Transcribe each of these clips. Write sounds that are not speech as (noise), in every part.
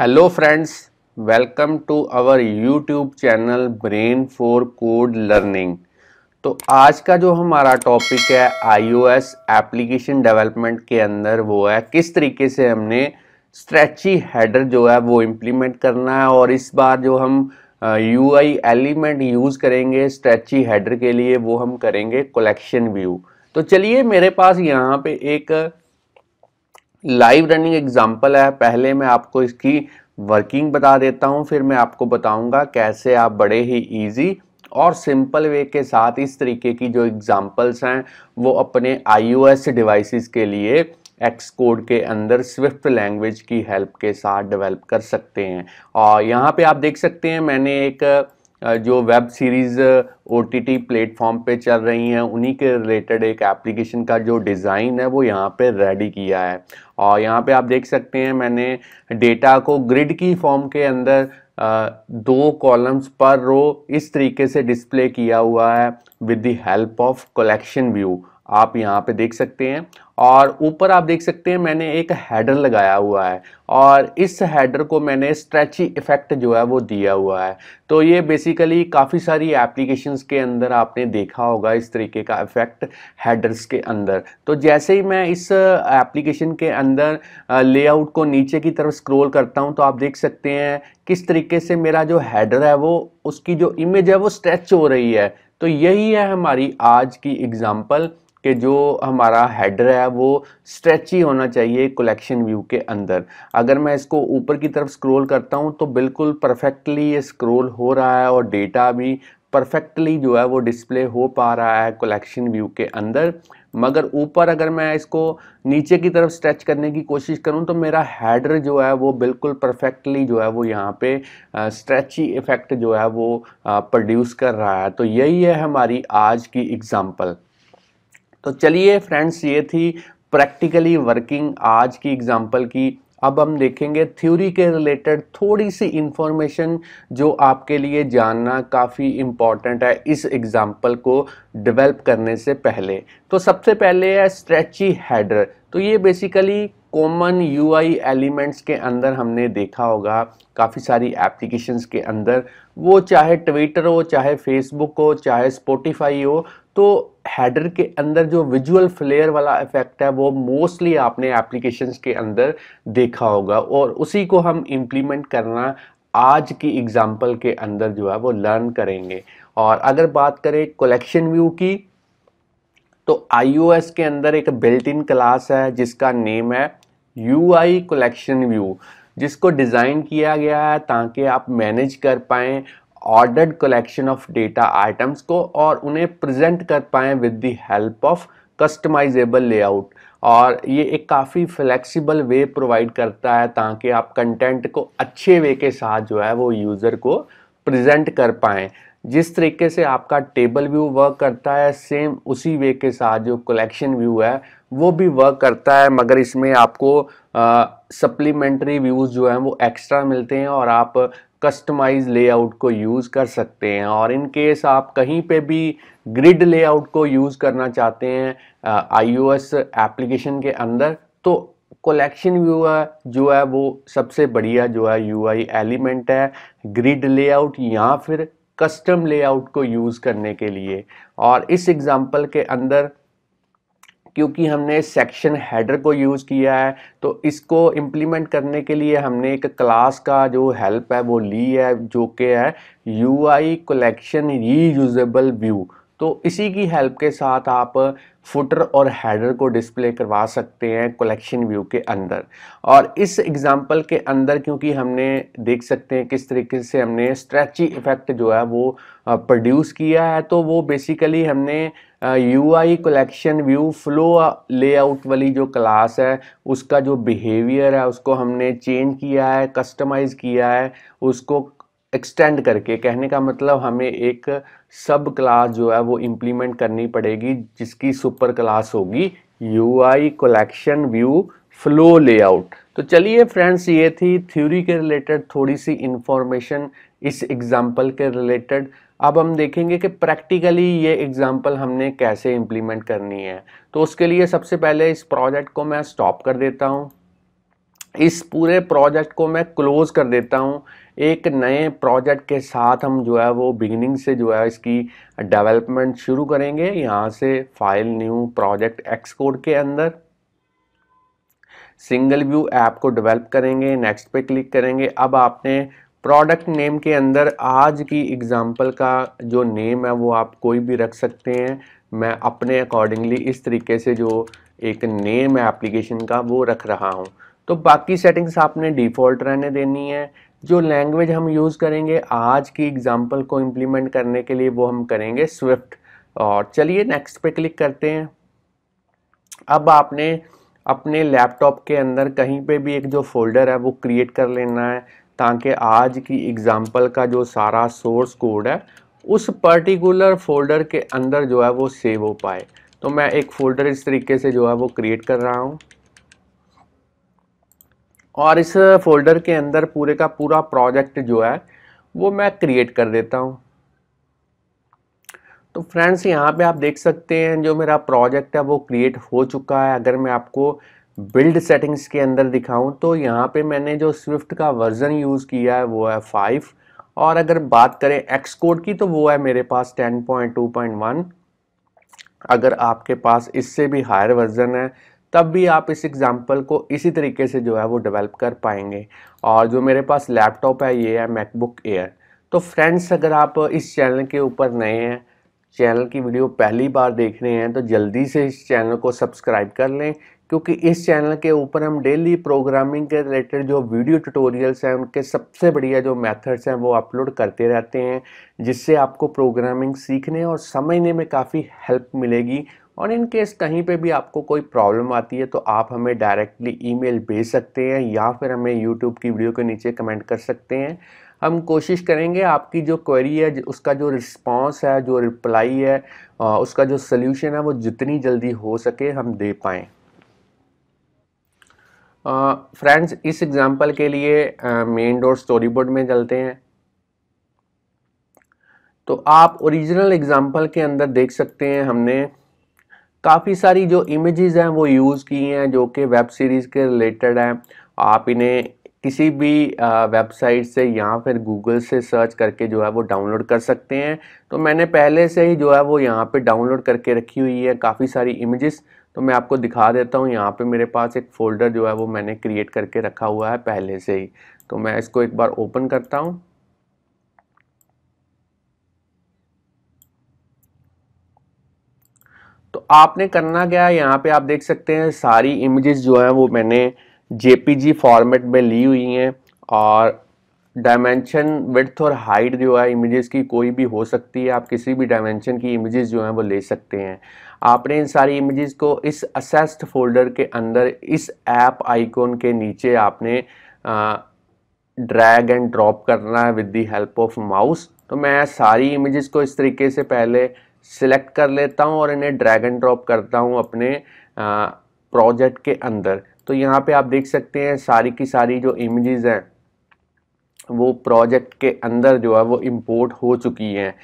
Hello friends welcome to our YouTube channel brain for code learning तो आज का जो हमारा टॉपिक है आईओएस एप्लीकेशन डेवलपमेंट के अंदर वो है किस तरीके से हमने स्ट्रेची हेडर जो है वो इम्प्लीमेंट करना है और इस बार जो हम यू आई एलिमेंट यूज़ करेंगे स्ट्रेची हेडर के लिए वो हम करेंगे कलेक्शन व्यू तो चलिए मेरे पास यहाँ पे एक लाइव रनिंग एग्जाम्पल है पहले मैं आपको इसकी वर्किंग बता देता हूँ फिर मैं आपको बताऊँगा कैसे आप बड़े ही ईजी और सिंपल वे के साथ इस तरीके की जो एग्जाम्पल्स हैं वो अपने आईओएस डिवाइसेस के लिए एक्स कोड के अंदर स्विफ्ट लैंग्वेज की हेल्प के साथ डेवलप कर सकते हैं और यहाँ पे आप देख सकते हैं मैंने एक जो web series O T T platform पर चल रही हैं उन्हीं के रिलेटेड एक एप्लीकेशन का जो डिज़ाइन है वो यहाँ पे रेडी किया है और यहाँ पे आप देख सकते हैं मैंने डेटा को ग्रिड की फॉर्म के अंदर दो कॉलम्स पर रो इस तरीके से डिस्प्ले किया हुआ है with the help of collection view आप यहाँ पे देख सकते हैं और ऊपर आप देख सकते हैं मैंने एक हैडर लगाया हुआ है और इस हैडर को मैंने स्ट्रेची इफ़ेक्ट जो है वो दिया हुआ है तो ये बेसिकली काफ़ी सारी एप्लीकेशंस के अंदर आपने देखा होगा इस तरीके का इफ़ेक्ट हैडर्स के अंदर तो जैसे ही मैं इस एप्लीकेशन के अंदर लेआउट को नीचे की तरफ स्क्रोल करता हूँ तो आप देख सकते हैं किस तरीके से मेरा जो हैडर है वो उसकी जो इमेज है वो स्ट्रेच हो रही है तो यही है हमारी आज की एग्ज़ाम्पल कि जो हमारा हेडर है वो ही होना चाहिए कलेक्शन व्यू के अंदर अगर मैं इसको ऊपर की तरफ स्क्रॉल करता हूँ तो बिल्कुल परफेक्टली ये स्क्रॉल हो रहा है और डेटा भी परफेक्टली जो है वो डिस्प्ले हो पा रहा है कलेक्शन व्यू के अंदर मगर ऊपर अगर मैं इसको नीचे की तरफ स्ट्रेच करने की कोशिश करूं तो मेरा हेडर जो है वो बिल्कुल परफेक्टली जो है वो यहाँ पे स्ट्रेची इफ़ेक्ट जो है वो प्रोड्यूस कर रहा है तो यही है हमारी आज की एग्ज़ाम्पल तो चलिए फ्रेंड्स ये थी प्रैक्टिकली वर्किंग आज की एग्जाम्पल की अब हम देखेंगे थ्योरी के रिलेटेड थोड़ी सी इन्फॉर्मेशन जो आपके लिए जानना काफ़ी इम्पॉर्टेंट है इस एग्ज़ाम्पल को डेवलप करने से पहले तो सबसे पहले है स्ट्रेची हेडर तो ये बेसिकली कॉमन यूआई एलिमेंट्स के अंदर हमने देखा होगा काफ़ी सारी एप्लीकेशंस के अंदर वो चाहे ट्विटर हो चाहे फेसबुक हो चाहे स्पोटिफाई हो तो हेडर के अंदर जो विजुअल फ्लेयर वाला इफेक्ट है वो मोस्टली आपने एप्लीकेशंस के अंदर देखा होगा और उसी को हम इम्प्लीमेंट करना आज की एग्ज़ाम्पल के अंदर जो है वो लर्न करेंगे और अगर बात करें कलेक्शन व्यू की तो आईओएस के अंदर एक बिल्ट इन क्लास है जिसका नेम है यू आई कलेक्शन व्यू जिसको डिज़ाइन किया गया है ताकि आप मैनेज कर पाएँ ordered collection of data items को और उन्हें प्रेजेंट कर पाएँ with the help of customisable layout और ये एक काफ़ी फ्लेक्सिबल वे प्रोवाइड करता है ताकि आप कंटेंट को अच्छे वे के साथ जो है वो यूज़र को प्रेजेंट कर पाएँ जिस तरीके से आपका टेबल व्यू वर्क करता है सेम उसी वे के साथ जो कलेक्शन व्यू है वो भी वर्क करता है मगर इसमें आपको सप्लीमेंट्री व्यूज़ जो हैं वो एक्स्ट्रा मिलते हैं और आप कस्टमाइज लेआउट को यूज़ कर सकते हैं और इन केस आप कहीं पे भी ग्रिड लेआउट को यूज़ करना चाहते हैं आईओएस एप्लीकेशन के अंदर तो कलेक्शन व्यू जो है वो सबसे बढ़िया जो है यूआई एलिमेंट है ग्रिड लेआउट या फिर कस्टम लेआउट को यूज़ करने के लिए और इस एग्ज़ाम्पल के अंदर क्योंकि हमने सेक्शन हेडर को यूज़ किया है तो इसको इम्प्लीमेंट करने के लिए हमने एक क्लास का जो हेल्प है वो ली है जो कि है U I collection reusable view तो इसी की हेल्प के साथ आप फुटर और हेडर को डिस्प्ले करवा सकते हैं कलेक्शन व्यू के अंदर और इस एग्ज़ाम्पल के अंदर क्योंकि हमने देख सकते हैं किस तरीके से हमने स्ट्रेची इफ़ेक्ट जो है वो प्रोड्यूस किया है तो वो बेसिकली हमने U I collection view flow layout वाली जो क्लास है उसका जो बिहेवियर है उसको हमने चेंज किया है कस्टमाइज़ किया है उसको एक्सटेंड करके कहने का मतलब हमें एक सब क्लास जो है वो इम्प्लीमेंट करनी पड़ेगी जिसकी सुपर क्लास होगी U I collection view flow layout तो चलिए फ्रेंड्स ये थी थ्योरी के रिलेटेड थोड़ी सी इंफॉर्मेशन इस एग्ज़ाम्पल के रिलेटेड अब हम देखेंगे कि प्रैक्टिकली ये एग्ज़ाम्पल हमने कैसे इम्प्लीमेंट करनी है तो उसके लिए सबसे पहले इस प्रोजेक्ट को मैं स्टॉप कर देता हूँ इस पूरे प्रोजेक्ट को मैं क्लोज़ कर देता हूँ एक नए प्रोजेक्ट के साथ हम जो है वो बिगिनिंग से जो है इसकी डेवलपमेंट शुरू करेंगे यहाँ से फाइल न्यू प्रोजेक्ट एक्सकोड के अंदर सिंगल व्यू ऐप को डेवलप करेंगे नेक्स्ट पे क्लिक करेंगे अब आपने प्रोडक्ट नेम के अंदर आज की एग्ज़ाम्पल का जो नेम है वो आप कोई भी रख सकते हैं मैं अपने अकॉर्डिंगली इस तरीके से जो एक नेम है एप्लीकेशन का वो रख रहा हूँ तो बाकी सेटिंग्स आपने डिफ़ॉल्ट रहने देनी है जो लैंग्वेज हम यूज़ करेंगे आज की एग्ज़ाम्पल को इम्प्लीमेंट करने के लिए वो हम करेंगे स्विफ्ट और चलिए नेक्स्ट पे क्लिक करते हैं अब आपने अपने लैपटॉप के अंदर कहीं पे भी एक जो फोल्डर है वो क्रिएट कर लेना है ताकि आज की एग्ज़ाम्पल का जो सारा सोर्स कोड है उस पर्टिकुलर फोल्डर के अंदर जो है वो सेव हो पाए तो मैं एक फोल्डर इस तरीके से जो है वो क्रिएट कर रहा हूँ और इस फोल्डर के अंदर पूरे का पूरा प्रोजेक्ट जो है वो मैं क्रिएट कर देता हूँ तो फ्रेंड्स यहाँ पे आप देख सकते हैं जो मेरा प्रोजेक्ट है वो क्रिएट हो चुका है अगर मैं आपको बिल्ड सेटिंग्स के अंदर दिखाऊं तो यहाँ पे मैंने जो स्विफ्ट का वर्ज़न यूज़ किया है वो है फाइव और अगर बात करें एक्स कोड की तो वो है मेरे पास ten point two point one अगर आपके पास इससे भी हायर वर्ज़न है तब भी आप इस एग्ज़ाम्पल को इसी तरीके से जो है वो डेवलप कर पाएंगे और जो मेरे पास लैपटॉप है ये है मैकबुक एयर तो फ्रेंड्स अगर आप इस चैनल के ऊपर नए हैं चैनल की वीडियो पहली बार देख रहे हैं तो जल्दी से इस चैनल को सब्सक्राइब कर लें क्योंकि इस चैनल के ऊपर हम डेली प्रोग्रामिंग के रिलेटेड जो वीडियो ट्यूटोरियल्स हैं उनके सबसे बढ़िया जो मेथड्स हैं वो अपलोड करते रहते हैं जिससे आपको प्रोग्रामिंग सीखने और समझने में काफ़ी हेल्प मिलेगी और इन केस कहीं पे भी आपको कोई प्रॉब्लम आती है तो आप हमें डायरेक्टली ईमेल भेज सकते हैं या फिर हमें यूट्यूब की वीडियो के नीचे कमेंट कर सकते हैं हम कोशिश करेंगे आपकी जो क्वेरी है उसका जो रिस्पांस है जो रिप्लाई है उसका जो सल्यूशन है वो जितनी जल्दी हो सके हम दे पाएँ फ्रेंड्स uh, इस एग्ज़ाम्पल के लिए मेन डोर स्टोरी बोर्ड में चलते हैं तो आप ओरिजिनल एग्ज़ाम्पल के अंदर देख सकते हैं हमने काफ़ी सारी जो इमेजेस हैं वो यूज़ की हैं जो कि वेब सीरीज़ के रिलेटेड हैं आप इन्हें किसी भी वेबसाइट से या फिर गूगल से सर्च करके जो है वो डाउनलोड कर सकते हैं तो मैंने पहले से ही जो है वो यहाँ पे डाउनलोड करके रखी हुई है काफ़ी सारी इमेजेस तो मैं आपको दिखा देता हूँ यहाँ पे मेरे पास एक फ़ोल्डर जो है वो मैंने क्रिएट करके रखा हुआ है पहले से ही तो मैं इसको एक बार ओपन करता हूँ तो आपने करना क्या है यहाँ पे आप देख सकते हैं सारी इमेजेस जो हैं वो मैंने जेपीजी फॉर्मेट में ली हुई हैं और डायमेंशन विथ और हाइट जो है इमेजेस की कोई भी हो सकती है आप किसी भी डायमेंशन की इमेजेस जो हैं वो ले सकते हैं आपने इन सारी इमेजेस को इस असेस्ड फोल्डर के अंदर इस ऐप आइकॉन के नीचे आपने ड्रैग एंड ड्रॉप करना है with the help of mouse तो मैं सारी इमेजेस को इस तरीके से पहले सिलेक्ट कर लेता हूँ और इन्हें ड्रैग एंड ड्रॉप करता हूँ अपने प्रोजेक्ट के अंदर तो यहाँ पे आप देख सकते हैं सारी की सारी जो इमेजेस हैं वो प्रोजेक्ट के अंदर जो है वो इंपोर्ट हो चुकी हैं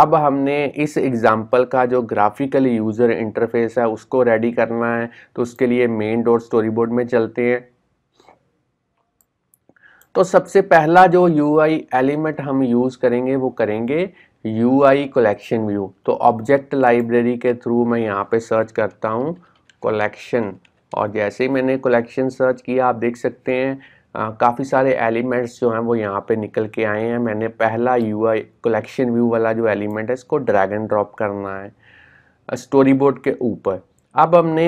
अब हमने इस एग्ज़ाम्पल का जो ग्राफिकल यूज़र इंटरफेस है उसको रेडी करना है तो उसके लिए मेन डोर स्टोरी बोर्ड में चलते हैं तो सबसे पहला जो यू एलिमेंट हम यूज़ करेंगे वो करेंगे यू आई कलेक्शन व्यू तो ऑब्जेक्ट लाइब्रेरी के थ्रू मैं यहाँ पे सर्च करता हूँ कलेक्शन और जैसे ही मैंने कलेक्शन सर्च किया आप देख सकते हैं काफ़ी सारे एलिमेंट्स जो हैं वो यहाँ पे निकल के आए हैं मैंने पहला यू आई कलेक्शन व्यू वाला जो एलिमेंट है इसको ड्रैग एंड ड्रॉप करना है स्टोरी बोर्ड के ऊपर अब हमने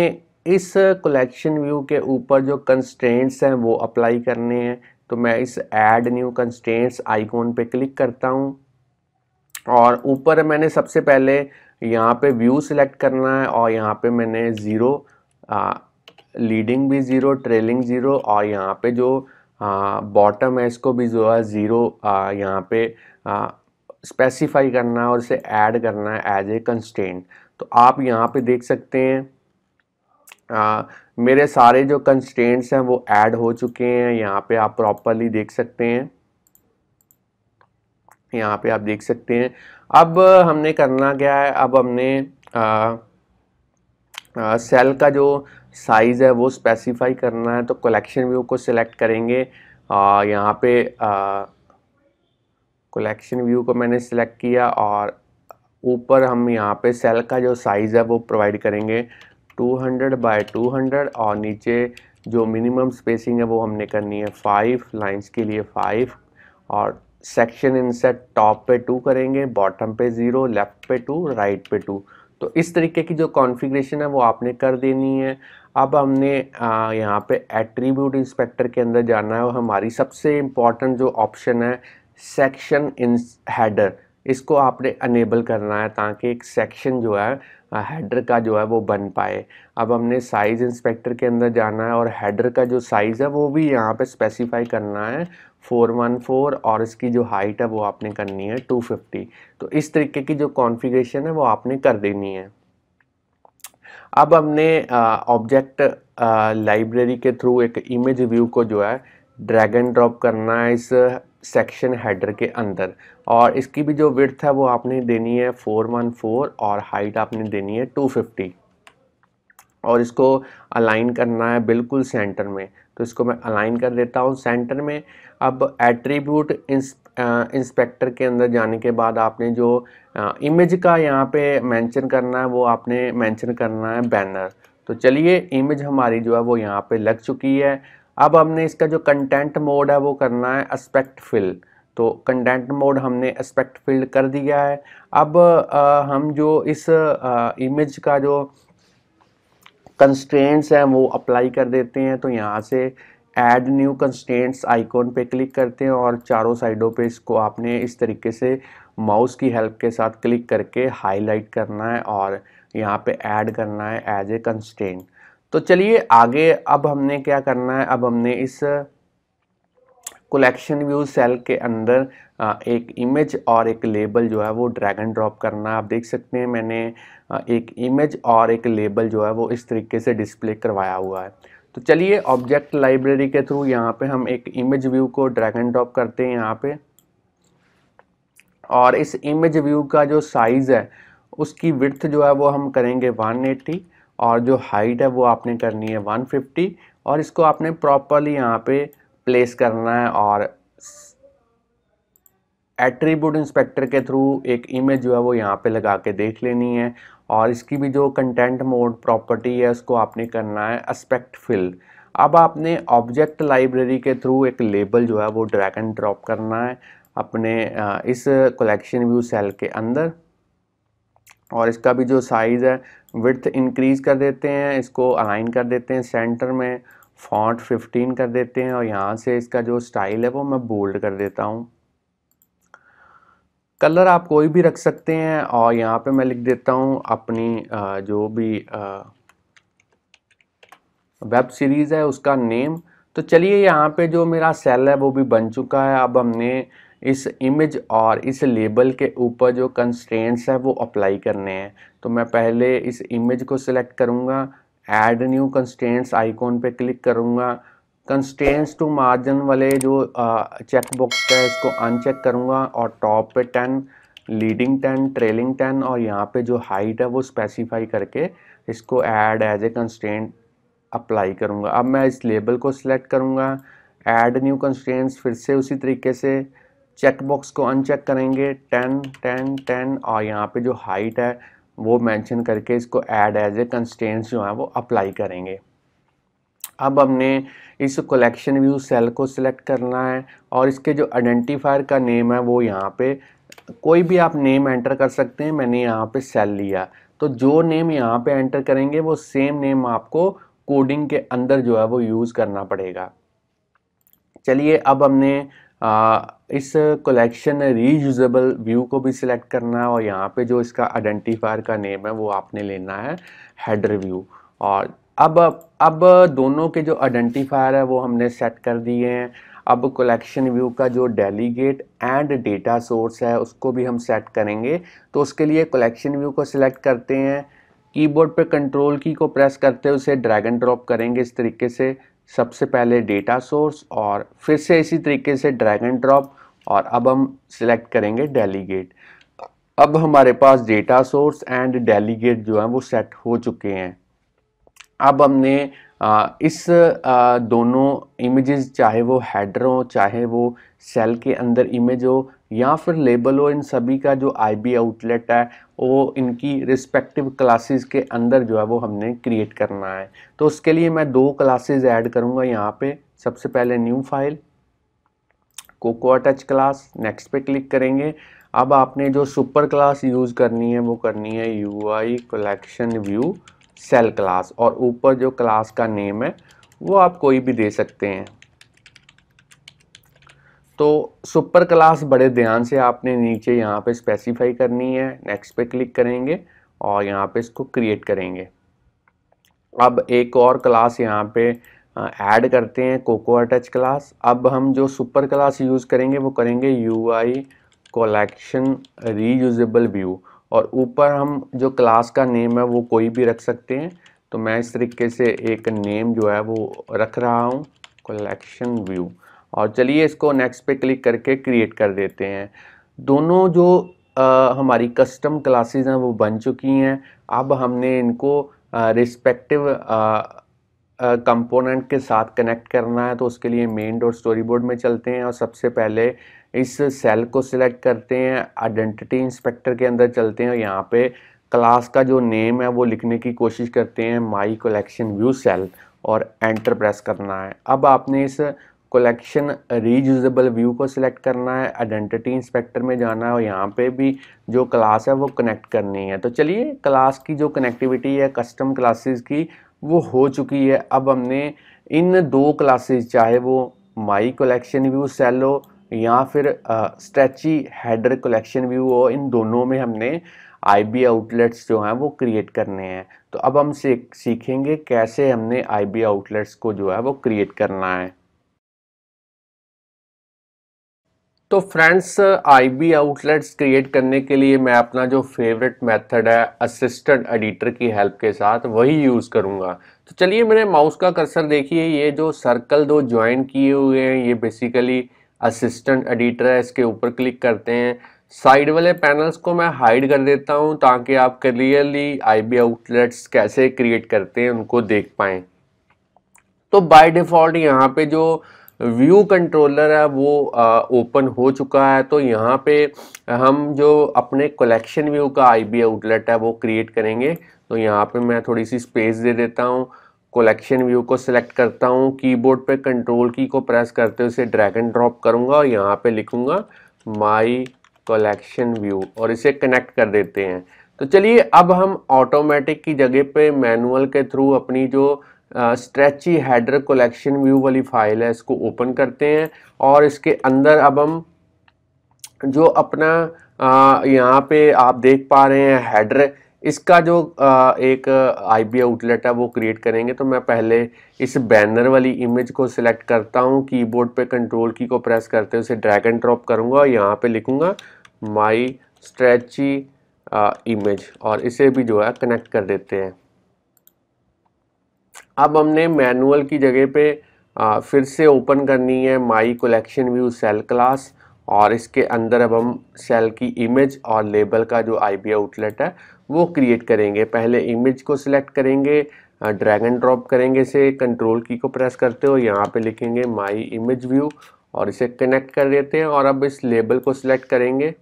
इस कलेक्शन व्यू के ऊपर जो कंस्टेंट्स हैं वो अप्लाई करने हैं तो मैं इस ऐड न्यू कंस्टेंट्स आइकॉन पे क्लिक करता हूँ और ऊपर मैंने सबसे पहले यहाँ पे व्यू सिलेक्ट करना है और यहाँ पे मैंने ज़ीरो लीडिंग भी ज़ीरो ट्रेलिंग ज़ीरो और यहाँ पे जो बॉटम है इसको भी जो है ज़ीरो यहाँ पे स्पेसिफाई करना है और इसे ऐड करना है एज ए कंस्टेंट तो आप यहाँ पे देख सकते हैं आ, मेरे सारे जो कंस्टेंट्स हैं वो ऐड हो चुके हैं यहाँ पे आप प्रॉपरली देख सकते हैं यहाँ पे आप देख सकते हैं अब हमने करना क्या है अब हमने आ, आ, सेल का जो साइज़ है वो स्पेसिफाई करना है तो कलेक्शन व्यू को सिलेक्ट करेंगे यहाँ पे कलेक्शन व्यू को मैंने सिलेक्ट किया और ऊपर हम यहाँ पे सेल का जो साइज़ है वो प्रोवाइड करेंगे 200 बाय 200 और नीचे जो मिनिमम स्पेसिंग है वो हमने करनी है फाइव लाइंस के लिए फाइव और सेक्शन इनसेट टॉप पे टू करेंगे बॉटम पे ज़ीरो लेफ़्ट पे टू राइट पे टू तो इस तरीके की जो कॉन्फ़िगरेशन है वो आपने कर देनी है अब हमने यहाँ पे एट्रीब्यूट इंस्पेक्टर के अंदर जाना है और हमारी सबसे इम्पॉर्टेंट जो ऑप्शन है सेक्शन इन हैडर इसको आपने अनेबल करना है ताकि एक सेक्शन जो है हेडर का जो है वो बन पाए अब हमने साइज़ इंस्पेक्टर के अंदर जाना है और हेडर का जो साइज़ है वो भी यहाँ पे स्पेसिफाई करना है फोर वन फोर और इसकी जो हाइट है वो आपने करनी है टू फिफ्टी तो इस तरीके की जो कॉन्फ़िगरेशन है वो आपने कर देनी है अब हमने ऑब्जेक्ट लाइब्रेरी के थ्रू एक इमेज व्यू को जो है ड्रैग एंड ड्रॉप करना है इस सेक्शन हेडर के अंदर और इसकी भी जो विर्थ है वो आपने देनी है 414 और हाइट आपने देनी है 250 और इसको अलाइन करना है बिल्कुल सेंटर में तो इसको मैं अलाइन कर देता हूँ सेंटर में अब एट्रीब्यूट इंस्पेक्टर के अंदर जाने के बाद आपने जो इमेज का यहाँ पे मेंशन करना है वो आपने मेंशन करना है बैनर तो चलिए इमेज हमारी जो है वो यहाँ पे लग चुकी है अब हमने इसका जो कंटेंट मोड है वो करना है एस्पेक्ट फिल तो कंटेंट मोड हमने एस्पेक्ट फिल कर दिया है अब आ, हम जो इस आ, इमेज का जो कंस्टेंट्स हैं वो अप्लाई कर देते हैं तो यहाँ से ऐड न्यू कंस्टेंट्स आइकॉन पे क्लिक करते हैं और चारों साइडों पे इसको आपने इस तरीके से माउस की हेल्प के साथ क्लिक करके हाईलाइट करना है और यहाँ पे ऐड करना है एज ए कंस्टेंट तो चलिए आगे अब हमने क्या करना है अब हमने इस कलेक्शन व्यू सेल के अंदर एक इमेज और एक लेबल जो है वो ड्रैग एंड ड्रॉप करना आप देख सकते हैं मैंने एक इमेज और एक लेबल जो है वो इस तरीके से डिस्प्ले करवाया हुआ है तो चलिए ऑब्जेक्ट लाइब्रेरी के थ्रू यहाँ पे हम एक इमेज व्यू को ड्रैग एंड ड्रॉप करते हैं यहाँ पे और इस इमेज व्यू का जो साइज़ है उसकी विर्थ जो है वो हम करेंगे एट्टी और जो हाइट है वो आपने करनी है फिफ्टी और इसको आपने प्रॉपरली यहाँ पे प्लेस करना है और एट्रीब्यूट इंस्पेक्टर के थ्रू एक इमेज जो है वो यहाँ पे लगा के देख लेनी है और इसकी भी जो कंटेंट मोड प्रॉपर्टी है उसको आपने करना है एस्पेक्ट फिल अब आपने ऑब्जेक्ट लाइब्रेरी के थ्रू एक लेबल जो है वो ड्रैग एंड ड्रॉप करना है अपने इस कलेक्शन व्यू सेल के अंदर और इसका भी जो साइज़ है विथ इंक्रीज़ कर देते हैं इसको अलाइन कर देते हैं सेंटर में फॉन्ट 15 कर देते हैं और यहाँ से इसका जो स्टाइल है वो मैं बोल्ड कर देता हूँ कलर आप कोई भी रख सकते हैं और यहाँ पे मैं लिख देता हूँ अपनी जो भी वेब सीरीज़ है उसका नेम तो चलिए यहाँ पे जो मेरा सेल है वो भी बन चुका है अब हमने इस इमेज और इस लेबल के ऊपर जो कंस्ट्रेंट्स है वो अप्लाई करने हैं तो मैं पहले इस इमेज को सिलेक्ट करूँगा एड न्यू कंस्ट्रेंट्स आइकॉन पे क्लिक करूँगा कंस्टेंस टू मार्जिन वाले जो चेक बॉक्स है इसको अनचेक करूँगा और टॉप पे ten leading ten trailing ten और यहाँ पे जो हाइट है वो स्पेसिफाई करके इसको add as a constraint apply करूँगा अब मैं इस लेबल को सिलेक्ट करूँगा ऐड न्यू कंस्टेंट्स फिर से उसी तरीके से चेक बॉक्स को अनचेक करेंगे टेन टेन टेन और यहाँ पर जो हाइट है वो मैंशन करके इसको ऐड एज ए कंस्टेंट्स जो है वो अप्लाई करेंगे अब हमने इस कलेक्शन व्यू सेल को सिलेक्ट करना है और इसके जो आइडेंटिफायर का नेम है वो यहाँ पे कोई भी आप नेम एंटर कर सकते हैं मैंने यहाँ पे सेल लिया तो जो नेम यहाँ पे एंटर करेंगे वो सेम नेम आपको कोडिंग के अंदर जो है वो यूज़ करना पड़ेगा चलिए अब हमने आ, इस कलेक्शन रीयूजबल व्यू को भी सिलेक्ट करना है और यहाँ पे जो इसका आइडेंटिफायर का नेम है वो आपने लेना है हेडर व्यू और अब अब दोनों के जो आइडेंटिफायर है वो हमने सेट कर दिए हैं अब कलेक्शन व्यू का जो डेलीगेट एंड डेटा सोर्स है उसको भी हम सेट करेंगे तो उसके लिए कलेक्शन व्यू को सिलेक्ट करते हैं कीबोर्ड पर कंट्रोल की को प्रेस करते हैं उसे ड्रैग एंड ड्रॉप करेंगे इस तरीके से सबसे पहले डेटा सोर्स और फिर से इसी तरीके से ड्रैग एंड ड्रॉप और अब हम सिलेक्ट करेंगे डेलीगेट अब हमारे पास डेटा सोर्स एंड डेलीगेट जो है वो सेट हो चुके हैं अब हमने इस दोनों इमेजेस चाहे वो हेडर हो चाहे वो सेल के अंदर इमेज हो या फिर लेबल हो इन सभी का जो आईबी आउटलेट है वो इनकी रिस्पेक्टिव क्लासेस के अंदर जो है वो हमने क्रिएट करना है तो उसके लिए मैं दो क्लासेस ऐड करूँगा यहाँ पे सबसे पहले new file Cocoa Touch class next पे क्लिक करेंगे अब आपने जो सुपर क्लास यूज़ करनी है वो करनी है U I collection view cell class और ऊपर जो क्लास का नेम है वो आप कोई भी दे सकते हैं तो सुपर क्लास बड़े ध्यान से आपने नीचे यहाँ पे स्पेसिफाई करनी है नेक्स्ट पे क्लिक करेंगे और यहाँ पे इसको क्रिएट करेंगे अब एक और क्लास यहाँ पे ऐड करते हैं कोको अटच क्लास अब हम जो सुपर क्लास यूज़ करेंगे वो करेंगे U I collection reusable view और ऊपर हम जो क्लास का नेम है वो कोई भी रख सकते हैं तो मैं इस तरीके से एक नेम जो है वो रख रहा हूँ कलेक्शन व्यू और चलिए इसको नेक्स्ट पे क्लिक करके क्रिएट कर देते हैं दोनों जो आ, हमारी कस्टम क्लासेस हैं वो बन चुकी हैं अब हमने इनको रिस्पेक्टिव कंपोनेंट के साथ कनेक्ट करना है तो उसके लिए मेन डोर स्टोरी बोर्ड में चलते हैं और सबसे पहले इस सेल को सिलेक्ट करते हैं आइडेंटिटी इंस्पेक्टर के अंदर चलते हैं और यहाँ पे क्लास का जो नेम है वो लिखने की कोशिश करते हैं माई कलेक्शन व्यू सेल और एंटर प्रेस करना है अब आपने इस कलेक्शन रीयूजेबल व्यू को सिलेक्ट करना है आइडेंटिटी इंस्पेक्टर में जाना है और यहाँ पे भी जो क्लास है वो कनेक्ट करनी है तो चलिए क्लास की जो कनेक्टिविटी है कस्टम क्लासेस की वो हो चुकी है अब हमने इन दो क्लासेस चाहे वो माई कलेक्शन व्यू सेल हो या फिर स्ट्रेची हेडर कलेक्शन व्यू हो इन दोनों में हमने आईबी आउटलेट्स जो हैं वो क्रिएट करने हैं तो अब हम सीखेंगे कैसे हमने आईबी आउटलेट्स को जो है वो क्रिएट करना है तो फ्रेंड्स आईबी आउटलेट्स क्रिएट करने के लिए मैं अपना जो फेवरेट मेथड है असिस्टेंट एडिटर की हेल्प के साथ वही यूज़ करूँगा तो चलिए मेरे माउस का कर्सर देखिए ये जो सर्कल दो ज्वाइन किए हुए हैं ये बेसिकली असिस्टेंट एडिटर है इसके ऊपर क्लिक करते हैं साइड वाले पैनल्स को मैं हाइड कर देता हूं ताकि आप क्लियरली आईबी आउटलेट्स कैसे क्रिएट करते हैं उनको देख पाएं तो बाय डिफ़ॉल्ट यहाँ पे जो व्यू कंट्रोलर है वो ओपन हो चुका है तो यहाँ पे हम जो अपने कलेक्शन व्यू का आईबी आउटलेट है वो क्रिएट करेंगे तो यहाँ पे मैं थोड़ी सी स्पेस दे देता हूँ कलेक्शन व्यू को सिलेक्ट करता हूँ कीबोर्ड पे कंट्रोल की को प्रेस करते हुए इसे ड्रैग एंड ड्रॉप करूँगा और यहाँ पे लिखूँगा माई कलेक्शन व्यू और इसे कनेक्ट कर देते हैं तो चलिए अब हम ऑटोमेटिक की जगह पे मैनुअल के थ्रू अपनी जो स्ट्रेची हेडर कलेक्शन व्यू वाली फाइल है इसको ओपन करते हैं और इसके अंदर अब हम जो अपना यहाँ पर आप देख पा रहे हैं हेडर इसका जो एक आई बी आउटलेट है वो क्रिएट करेंगे तो मैं पहले इस बैनर वाली इमेज को सिलेक्ट करता हूँ कीबोर्ड पे कंट्रोल की को प्रेस करते हुए उसे ड्रैग एंड ड्रॉप करूँगा और यहाँ पर लिखूँगा माई स्ट्रैची इमेज और इसे भी जो है कनेक्ट कर देते हैं अब हमने मैनुअल की जगह पे आ, फिर से ओपन करनी है my collection view cell class और इसके अंदर अब हम सेल की इमेज और लेबल का जो आई बी आउटलेट है वो क्रिएट करेंगे पहले इमेज को सिलेक्ट करेंगे ड्रैग एंड ड्रॉप करेंगे इसे कंट्रोल की को प्रेस करते हो यहाँ पे लिखेंगे माई इमेज व्यू और इसे कनेक्ट कर देते हैं और अब इस लेबल को सिलेक्ट करेंगे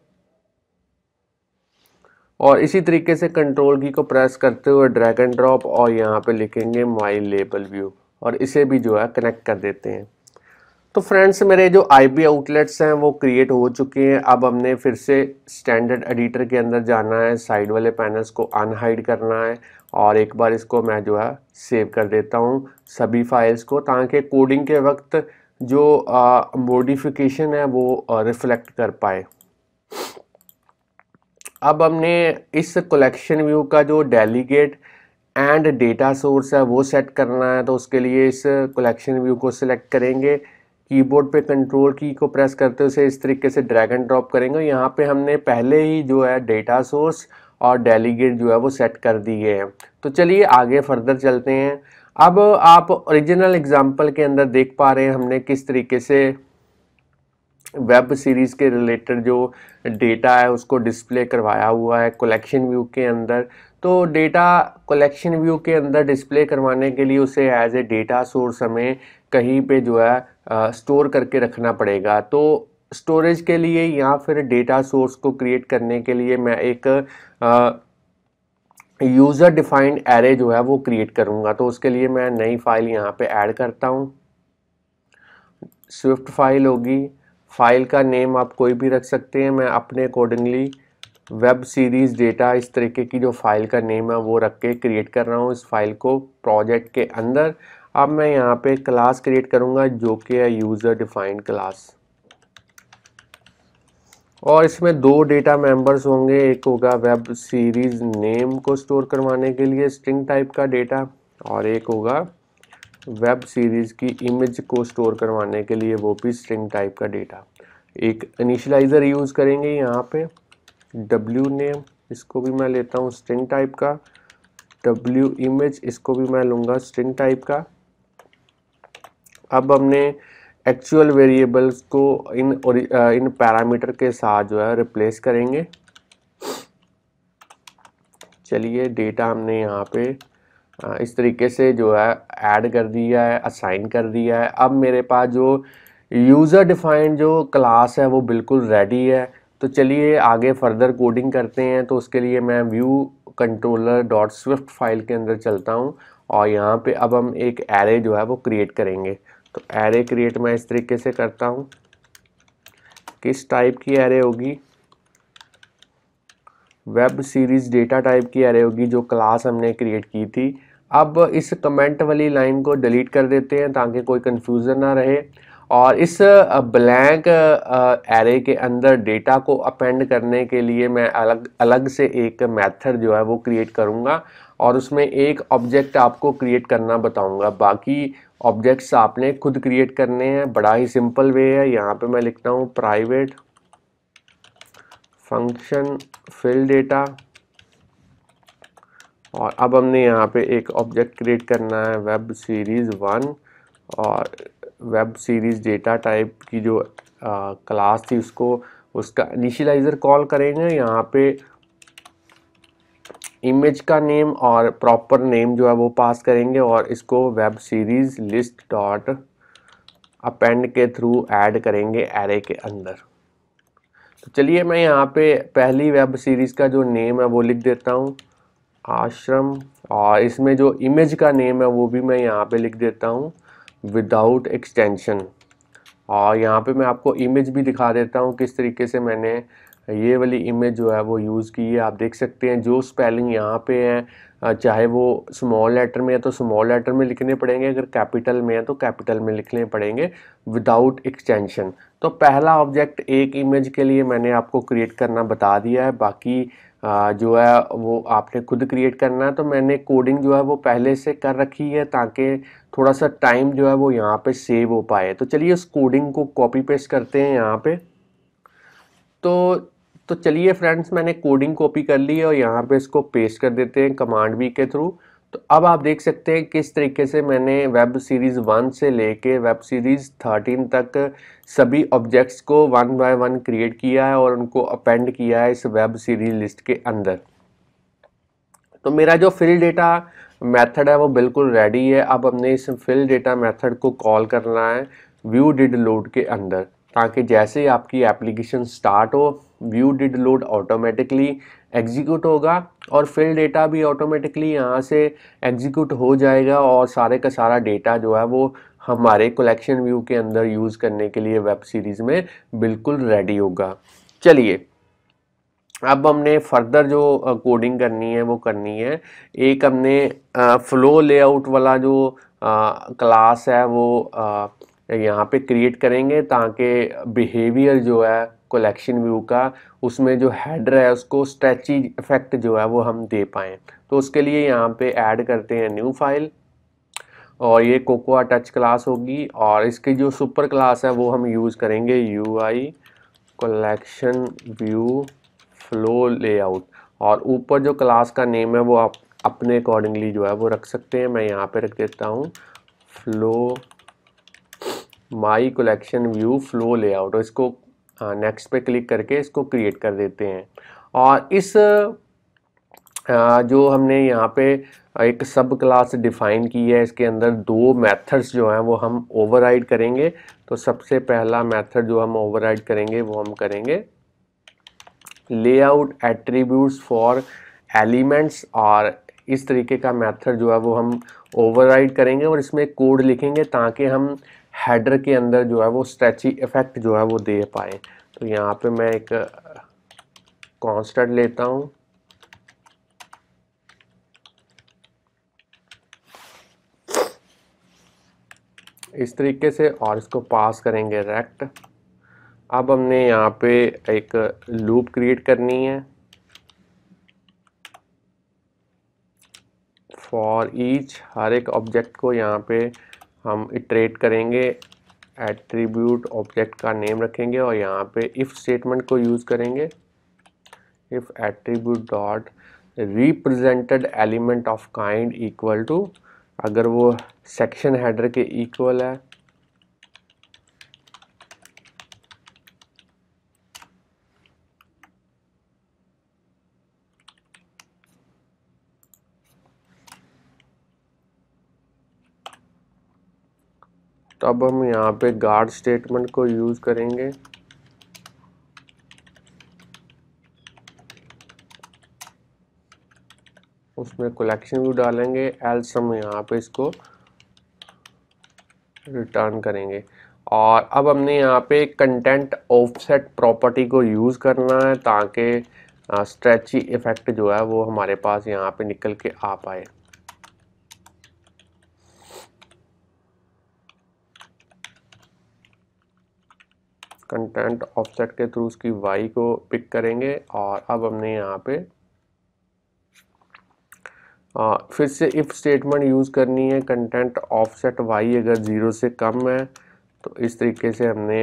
और इसी तरीके से कंट्रोल की को प्रेस करते हुए ड्रैग एंड ड्रॉप और यहाँ पे लिखेंगे माई लेबल व्यू और इसे भी जो है कनेक्ट कर देते हैं तो फ्रेंड्स मेरे जो आई बी आउटलेट्स हैं वो क्रिएट हो चुके हैं अब हमने फिर से स्टैंडर्ड एडिटर के अंदर जाना है साइड वाले पैनल्स को अनहाइड करना है और एक बार इसको मैं जो है सेव कर देता हूँ सभी फाइल्स को ताकि कोडिंग के वक्त जो मोडिफिकेशन है वो रिफ्लेक्ट कर पाए अब हमने इस कलेक्शन व्यू का जो डेलीगेट एंड डेटा सोर्स है वो सेट करना है तो उसके लिए इस कलेक्शन व्यू को सिलेक्ट करेंगे कीबोर्ड पे कंट्रोल की को प्रेस करते हुए इस तरीके से ड्रैग एंड ड्रॉप करेंगे यहाँ पे हमने पहले ही जो है डेटा सोर्स और डेलीगेट जो है वो सेट कर दिए हैं तो चलिए आगे फर्दर चलते हैं अब आप ओरिजिनल एग्जाम्पल के अंदर देख पा रहे हैं हमने किस तरीके से वेब सीरीज़ के रिलेटेड जो डेटा है उसको डिस्प्ले करवाया हुआ है कलेक्शन व्यू के अंदर तो डेटा कलेक्शन व्यू के अंदर डिस्प्ले करवाने के लिए उसे एज ए डेटा सोर्स हमें कहीं पे जो है स्टोर करके रखना पड़ेगा तो स्टोरेज के लिए या फिर डेटा सोर्स को क्रिएट करने के लिए मैं एक यूज़र डिफाइंड एरे जो है वो क्रिएट करूँगा तो उसके लिए मैं नई फाइल यहाँ पे ऐड करता हूँ स्विफ्ट फाइल होगी फाइल का नेम आप कोई भी रख सकते हैं मैं अपने अकॉर्डिंगली वेब सीरीज़ डेटा इस तरीके की जो फाइल का नेम है वो रख के क्रिएट कर रहा हूँ इस फाइल को प्रोजेक्ट के अंदर अब मैं यहाँ पे क्लास क्रिएट करूँगा जो कि है यूज़र डिफाइंड क्लास और इसमें दो डेटा मेंबर्स होंगे एक होगा वेब सीरीज़ नेम को स्टोर करवाने के लिए स्ट्रिंग टाइप का डेटा और एक होगा वेब सीरीज़ की इमेज को स्टोर करवाने के लिए वो भी स्ट्रिंग टाइप का डेटा एक इनिशलाइज़र यूज़ करेंगे यहाँ पे डब्ल्यू नेम इसको भी मैं लेता हूँ स्ट्रिंग टाइप का डब्ल्यू इमेज इसको भी मैं लूँगा स्ट्रिंग टाइप का अब हमने एक्चुअल वेरिएबल्स को इन इन पैरामीटर के साथ जो है रिप्लेस करेंगे चलिए डेटा हमने यहाँ पे इस तरीके से जो है ऐड कर दिया है असाइन कर दिया है अब मेरे पास जो यूज़र डिफाइंड जो क्लास है वो बिल्कुल रेडी है तो चलिए आगे फर्दर कोडिंग करते हैं तो उसके लिए मैं view controller dot Swift file के अंदर चलता हूँ और यहाँ पे अब हम एक एरे जो है वो क्रिएट करेंगे तो एरे क्रिएट मैं इस तरीके से करता हूँ किस टाइप की एरे होगी वेब सीरीज़ डेटा टाइप की एरे होगी जो क्लास हमने क्रिएट की थी अब इस कमेंट वाली लाइन को डिलीट कर देते हैं ताकि कोई कन्फ्यूज़न ना रहे और इस ब्लैंक एरे के अंदर डेटा को अपेंड करने के लिए मैं अलग अलग से एक मेथड जो है वो क्रिएट करूँगा और उसमें एक ऑब्जेक्ट आपको क्रिएट करना बताऊँगा बाकी ऑब्जेक्ट्स आपने खुद क्रिएट करने हैं बड़ा ही सिंपल वे है यहाँ पे मैं लिखता हूँ प्राइवेट फंक्शन फिल डेटा और अब हमने यहाँ पे एक ऑब्जेक्ट क्रिएट करना है वेब सीरीज़ वन और वेब सीरीज़ डेटा टाइप की जो क्लास थी उसको उसका इनिशियलाइज़र कॉल करेंगे यहाँ पे इमेज का नेम और प्रॉपर नेम जो है वो पास करेंगे और इसको web series list dot append के थ्रू ऐड करेंगे एरे के अंदर तो चलिए मैं यहाँ पे पहली वेब सीरीज़ का जो नेम है वो लिख देता हूँ आश्रम और इसमें जो इमेज का नेम है वो भी मैं यहाँ पे लिख देता हूँ विदाउट एक्सटेंशन और यहाँ पे मैं आपको इमेज भी दिखा देता हूँ किस तरीके से मैंने ये वाली इमेज जो है वो यूज़ की है आप देख सकते हैं जो स्पेलिंग यहाँ पे है चाहे वो स्मॉल लेटर में है तो स्मॉल लेटर में लिखने पड़ेंगे अगर कैपिटल में है तो कैपिटल में लिखने पड़ेंगे विदाउट एक्सटेंशन तो पहला ऑब्जेक्ट एक इमेज के लिए मैंने आपको क्रिएट करना बता दिया है बाकी जो है वो आपने खुद क्रिएट करना है तो मैंने कोडिंग जो है वो पहले से कर रखी है ताकि थोड़ा सा टाइम जो है वो यहाँ पे सेव हो पाए तो चलिए उस कोडिंग को कॉपी पेस्ट करते हैं यहाँ पे तो तो चलिए फ्रेंड्स मैंने कोडिंग कॉपी कर ली है और यहाँ पे इसको पेस्ट कर देते हैं कमांड बी के थ्रू तो अब आप देख सकते हैं किस तरीके से मैंने वेब सीरीज़ वन से लेके वेब सीरीज़ थर्टीन तक सभी ऑब्जेक्ट्स को वन बाय वन क्रिएट किया है और उनको अपेंड किया है इस वेब सीरीज़ लिस्ट के अंदर तो मेरा जो फिल डेटा मेथड है वो बिल्कुल रेडी है अब हमने इस फिल डेटा मेथड को कॉल करना है व्यू डिड लोड के अंदर ताकि जैसे ही आपकी एप्लीकेशन स्टार्ट हो view did load automatically execute होगा और फिल डेटा भी ऑटोमेटिकली यहाँ से एग्जीक्यूट हो जाएगा और सारे का सारा डेटा जो है वो हमारे कलेक्शन व्यू के अंदर यूज़ करने के लिए वेब सीरीज़ में बिल्कुल रेडी होगा चलिए अब हमने फर्दर जो कोडिंग करनी है वो करनी है एक हमने फ्लो लेआउट वाला जो क्लास है वो यहाँ पे क्रिएट करेंगे ताकि बिहेवियर जो है कलेक्शन व्यू का उसमें जो हेडर है उसको स्ट्रेची इफेक्ट जो है वो हम दे पाएँ तो उसके लिए यहाँ पे ऐड करते हैं न्यू फाइल और ये कोकोआ टच क्लास होगी और इसकी जो सुपर क्लास है वो हम यूज़ करेंगे U I collection view flow layout और ऊपर जो क्लास का नेम है वो आप अपने अकॉर्डिंगली जो है वो रख सकते हैं मैं यहाँ पे रख देता हूँ flow my collection view flow layout और इसको नेक्स्ट हाँ, पे क्लिक करके इसको क्रिएट कर देते हैं और इस हाँ, जो हमने यहाँ पे एक सब क्लास डिफाइन की है इसके अंदर दो मेथड्स जो हैं वो हम ओवरराइड करेंगे तो सबसे पहला मेथड जो हम ओवरराइड करेंगे वो हम करेंगे लेआउट एट्रीब्यूट्स फॉर एलिमेंट्स और इस तरीके का मेथड जो है वो हम ओवरराइड करेंगे और इसमें कोड लिखेंगे ताकि हम हेडर के अंदर जो है वो स्ट्रेची इफेक्ट जो है वो दे पाए तो यहाँ पे मैं एक कांस्टेंट लेता हूँ इस तरीके से और इसको पास करेंगे रेक्ट अब हमने यहाँ पे एक लूप क्रिएट करनी है फॉर ईच हर एक ऑब्जेक्ट को यहाँ पे हम इट्रेट करेंगे एट्रीब्यूट ऑब्जेक्ट का नेम रखेंगे और यहाँ पे इफ़ स्टेटमेंट को यूज़ करेंगे if attribute dot represented element of kind equal to अगर वो सेक्शन हेडर के इक्वल है तो अब हम यहाँ पे गार्ड स्टेटमेंट को यूज़ करेंगे उसमें कलेक्शन भी डालेंगे एल्स हम यहाँ पे इसको रिटर्न करेंगे और अब हमने यहाँ पे कंटेंट ऑफसेट प्रॉपर्टी को यूज़ करना है ताकि स्ट्रेची इफ़ेक्ट जो है वो हमारे पास यहाँ पे निकल के आ पाए कंटेंट ऑफसेट के थ्रू उसकी वाई को पिक करेंगे और अब हमने यहाँ पे आ, फिर से इफ़ स्टेटमेंट यूज़ करनी है कंटेंट ऑफसेट वाई अगर ज़ीरो से कम है तो इस तरीके से हमने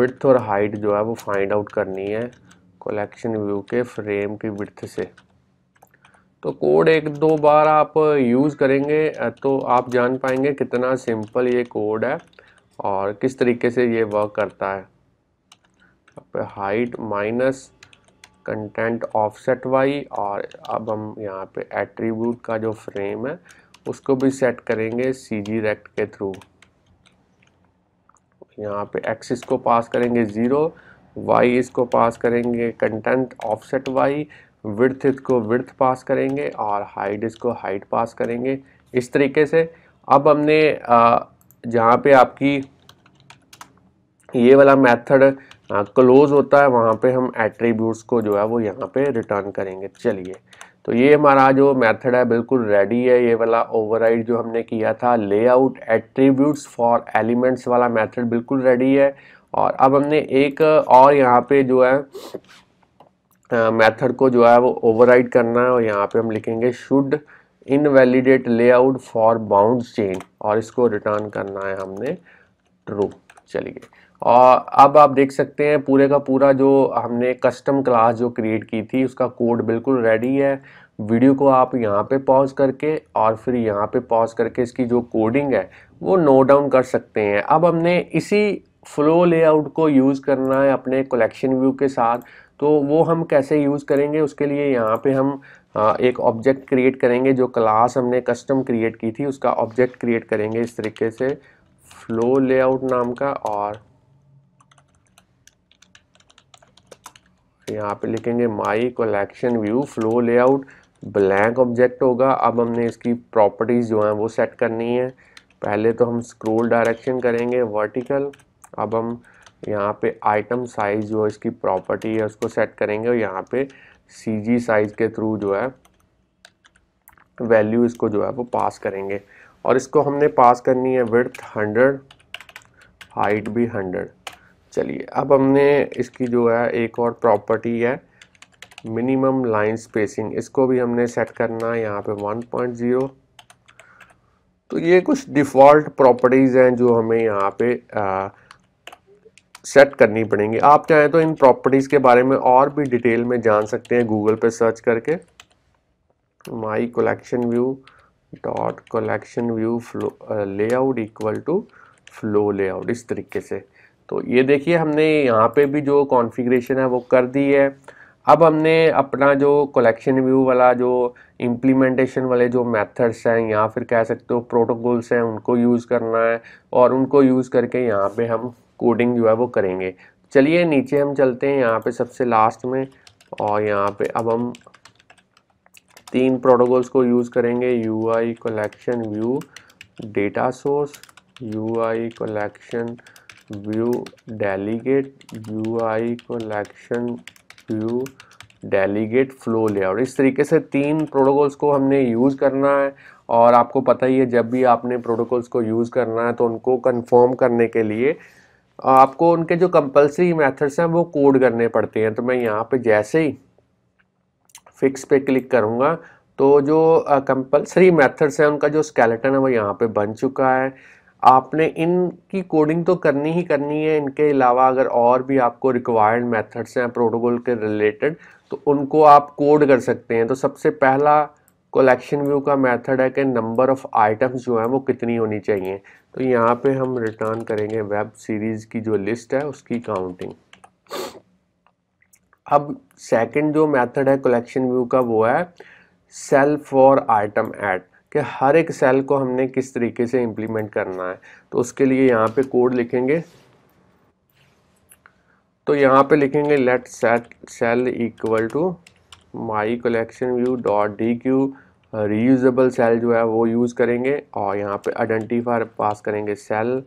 विड्थ और हाइट जो है वो फाइंड आउट करनी है कलेक्शन व्यू के फ्रेम की विड्थ से तो कोड एक दो बार आप यूज़ करेंगे तो आप जान पाएंगे कितना सिंपल ये कोड है और किस तरीके से ये वर्क करता है height minus content offset Y और अब हम यहाँ पे एट्रीब्यूट का जो फ्रेम है उसको भी सेट करेंगे सी जी रेक्ट के थ्रू यहाँ पे एक्सिस को पास करेंगे ज़ीरो वाई इसको पास करेंगे कंटेंट ऑफसेट वाई विर्थ इसको विर्थ पास करेंगे और हाइट इसको हाइट पास करेंगे इस तरीके से अब हमने आ, जहाँ पे आपकी ये वाला मेथड हाँ, क्लोज होता है वहाँ पे हम एट्रीब्यूट्स को जो है वो यहाँ पे रिटर्न करेंगे चलिए तो ये हमारा जो मेथड है बिल्कुल रेडी है ये वाला ओवरराइड जो हमने किया था लेआउट एट्रीब्यूट्स फॉर एलिमेंट्स वाला मेथड बिल्कुल रेडी है और अब हमने एक और यहाँ पे जो है हाँ, मेथड को जो है वो ओवरराइड करना है और यहाँ पे हम लिखेंगे should invalidate layout for bound change और इसको रिटर्न करना है हमने ट्रू चलिए और अब आप देख सकते हैं पूरे का पूरा जो हमने कस्टम क्लास जो क्रिएट की थी उसका कोड बिल्कुल रेडी है वीडियो को आप यहाँ पे पॉज करके और फिर यहाँ पे पॉज करके इसकी जो कोडिंग है वो नोट डाउन कर सकते हैं अब हमने इसी फ्लो लेआउट को यूज़ करना है अपने कलेक्शन व्यू के साथ तो वो हम कैसे यूज़ करेंगे उसके लिए यहाँ पे हम एक ऑब्जेक्ट क्रिएट करेंगे जो क्लास हमने कस्टम क्रिएट की थी उसका ऑब्जेक्ट क्रिएट करेंगे इस तरीके से फ्लो लेआउट नाम का और यहाँ पे लिखेंगे my collection view flow layout blank object होगा अब हमने इसकी प्रॉपर्टीज़ जो हैं वो सेट करनी है पहले तो हम स्क्रोल डायरेक्शन करेंगे वर्टिकल अब हम यहाँ पे आइटम साइज़ जो इसकी प्रॉपर्टी है उसको सेट करेंगे और यहाँ पे सी जी साइज के थ्रू जो है वैल्यू इसको जो है वो पास करेंगे और इसको हमने पास करनी है विर्थ हंड्रेड हाइट भी हंड्रेड चलिए अब हमने इसकी जो है एक और प्रॉपर्टी है मिनिमम लाइन स्पेसिंग इसको भी हमने सेट करना है यहाँ पे 1.0 तो ये कुछ डिफ़ॉल्ट प्रॉपर्टीज़ हैं जो हमें यहाँ पे आ, सेट करनी पड़ेंगी आप चाहें तो इन प्रॉपर्टीज़ के बारे में और भी डिटेल में जान सकते हैं गूगल पर सर्च करके my collection view dot collection view flow layout equal to flow layout इस तरीके से तो ये देखिए हमने यहाँ पे भी जो कॉन्फ़िगरेशन है वो कर दी है अब हमने अपना जो कलेक्शन व्यू वाला जो इम्प्लीमेंटेशन वाले जो मेथड्स हैं या फिर कह सकते हो प्रोटोकॉल्स हैं उनको यूज़ करना है और उनको यूज़ करके यहाँ पे हम कोडिंग जो है वो करेंगे चलिए नीचे हम चलते हैं यहाँ पे सबसे लास्ट में और यहाँ पे अब हम तीन प्रोटोकॉल्स को यूज़ करेंगे U I collection view data source U I collection view delegate U I collection view delegate flow layout इस तरीके से तीन प्रोटोकॉल्स को हमने यूज़ करना है और आपको पता ही है जब भी आपने प्रोटोकॉल्स को यूज़ करना है तो उनको कंफर्म करने के लिए आपको उनके जो कंपलसरी मेथड्स हैं वो कोड करने पड़ते हैं तो मैं यहाँ पे जैसे ही फिक्स पे क्लिक करूँगा तो जो कंपलसरी मेथड्स हैं उनका जो स्केलेटन है वो यहाँ पे बन चुका है आपने इनकी कोडिंग तो करनी ही करनी है इनके अलावा अगर और भी आपको रिक्वायर्ड मेथड्स हैं प्रोटोकॉल के रिलेटेड तो उनको आप कोड कर सकते हैं तो सबसे पहला कलेक्शन व्यू का मेथड है कि नंबर ऑफ़ आइटम्स जो हैं वो कितनी होनी चाहिए तो यहाँ पे हम रिटर्न करेंगे वेब सीरीज़ की जो लिस्ट है उसकी काउंटिंग अब सेकंड जो मेथड है कलेक्शन व्यू का वो है सेल फॉर आइटम ऐड कि हर एक सेल को हमने किस तरीके से इम्प्लीमेंट करना है तो उसके लिए यहाँ पे कोड लिखेंगे तो यहाँ पे लिखेंगे let set cell equal to my collection view dot dequeue reusable cell जो है वो यूज़ करेंगे और यहाँ पे आइडेंटिफायर पास करेंगे सेल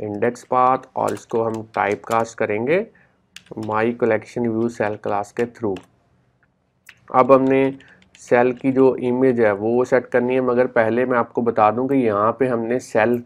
इंडेक्स पाथ और इसको हम टाइप कास्ट करेंगे my collection view cell class के थ्रू अब हमने सेल की जो इमेज है वो सेट करनी है मगर पहले मैं आपको बता दूं कि यहाँ पे हमने सेल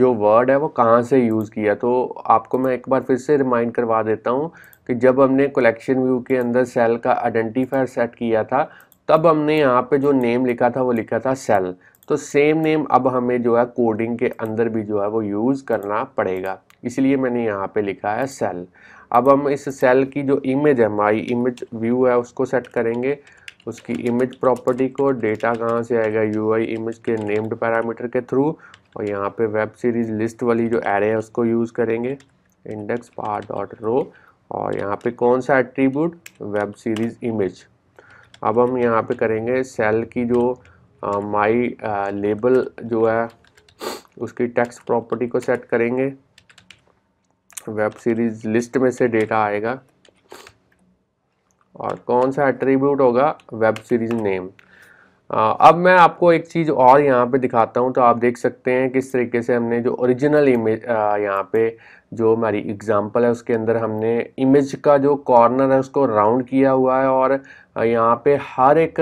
जो वर्ड है वो कहाँ से यूज़ किया तो आपको मैं एक बार फिर से रिमाइंड करवा देता हूँ कि जब हमने कलेक्शन व्यू के अंदर सेल का आइडेंटिफायर सेट किया था तब हमने यहाँ पे जो नेम लिखा था वो लिखा था सेल तो सेम नेम अब हमें जो है कोडिंग के अंदर भी जो है वो यूज़ करना पड़ेगा इसलिए मैंने यहाँ पे लिखा है सेल अब हम इस सेल की जो इमेज है हमारी इमेज व्यू है उसको सेट करेंगे उसकी इमेज प्रॉपर्टी को डेटा कहाँ से आएगा यू इमेज के नेम्ड पैरामीटर के थ्रू और यहाँ पर वेब सीरीज़ लिस्ट वाली जो एरे है उसको यूज़ करेंगे इंडेक्स पार डॉट रो और यहाँ पे कौन सा एट्रीब्यूट वेब सीरीज़ इमेज अब हम यहाँ पे करेंगे सेल की जो माई लेबल जो है उसकी टैक्स प्रॉपर्टी को सेट करेंगे वेब सीरीज़ लिस्ट में से डेटा आएगा और कौन सा एट्रीब्यूट होगा वेब सीरीज़ नेम अब मैं आपको एक चीज़ और यहाँ पे दिखाता हूँ तो आप देख सकते हैं किस तरीके से हमने जो ओरिजिनल इमेज यहाँ पे जो हमारी एग्ज़ाम्पल है उसके अंदर हमने इमेज का जो कॉर्नर है उसको राउंड किया हुआ है और यहाँ पे हर एक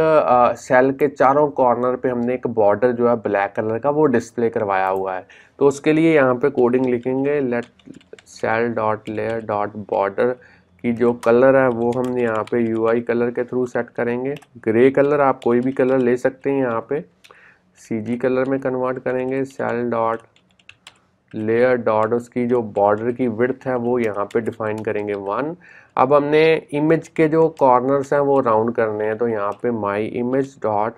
सेल के चारों कॉर्नर पे हमने एक बॉर्डर जो है ब्लैक कलर का वो डिस्प्ले करवाया हुआ है तो उसके लिए यहाँ पे कोडिंग लिखेंगे let cell dot layer dot border की जो कलर है वो हम यहाँ पे यू कलर के थ्रू सेट करेंगे ग्रे कलर आप कोई भी कलर ले सकते हैं यहाँ पर सी कलर में कन्वर्ट करेंगे सेल डॉट लेयर डॉट उसकी जो बॉर्डर की विर्थ है वो यहाँ पे डिफाइन करेंगे वन अब हमने इमेज के जो कॉर्नर्स हैं वो राउंड करने हैं तो यहाँ पे my image dot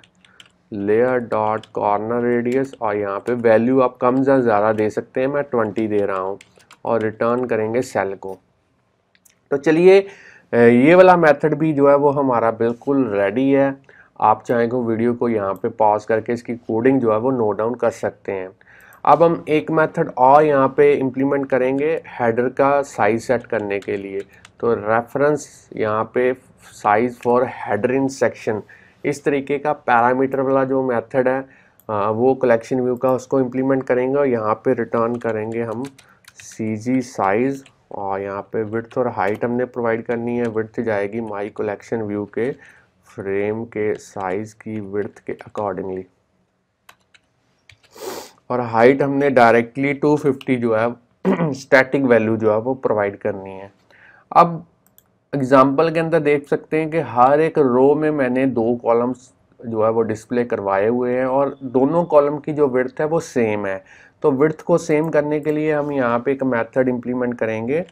layer dot corner radius और यहाँ पे वैल्यू आप कम या ज़्यादा दे सकते हैं मैं ट्वेंटी दे रहा हूँ और रिटर्न करेंगे सेल को तो चलिए ये वाला मेथड भी जो है वो हमारा बिल्कुल रेडी है आप चाहें तो वीडियो को यहाँ पे पॉज करके इसकी कोडिंग जो है वो नोट डाउन कर सकते हैं अब हम एक मेथड और यहाँ पे इम्प्लीमेंट करेंगे हेडर का साइज सेट करने के लिए तो रेफरेंस यहाँ पे size for header in section इस तरीके का पैरामीटर वाला जो मेथड है वो कलेक्शन व्यू का उसको इम्प्लीमेंट करेंगे और यहाँ पे रिटर्न करेंगे हम सी साइज़ और यहाँ पे विथ और हाइट हमने प्रोवाइड करनी है विथ जाएगी माई कलेक्शन व्यू के फ्रेम के साइज़ की विर्थ के अकॉर्डिंगली और हाइट हमने डायरेक्टली 250 जो है स्टैटिक (clears throat) वैल्यू जो है वो प्रोवाइड करनी है अब एग्जाम्पल के अंदर देख सकते हैं कि हर एक रो में मैंने दो कॉलम्स जो है वो डिस्प्ले करवाए हुए हैं और दोनों कॉलम की जो विर्थ है वो सेम है तो विर्थ को सेम करने के लिए हम यहाँ पे एक मेथड इम्प्लीमेंट करेंगे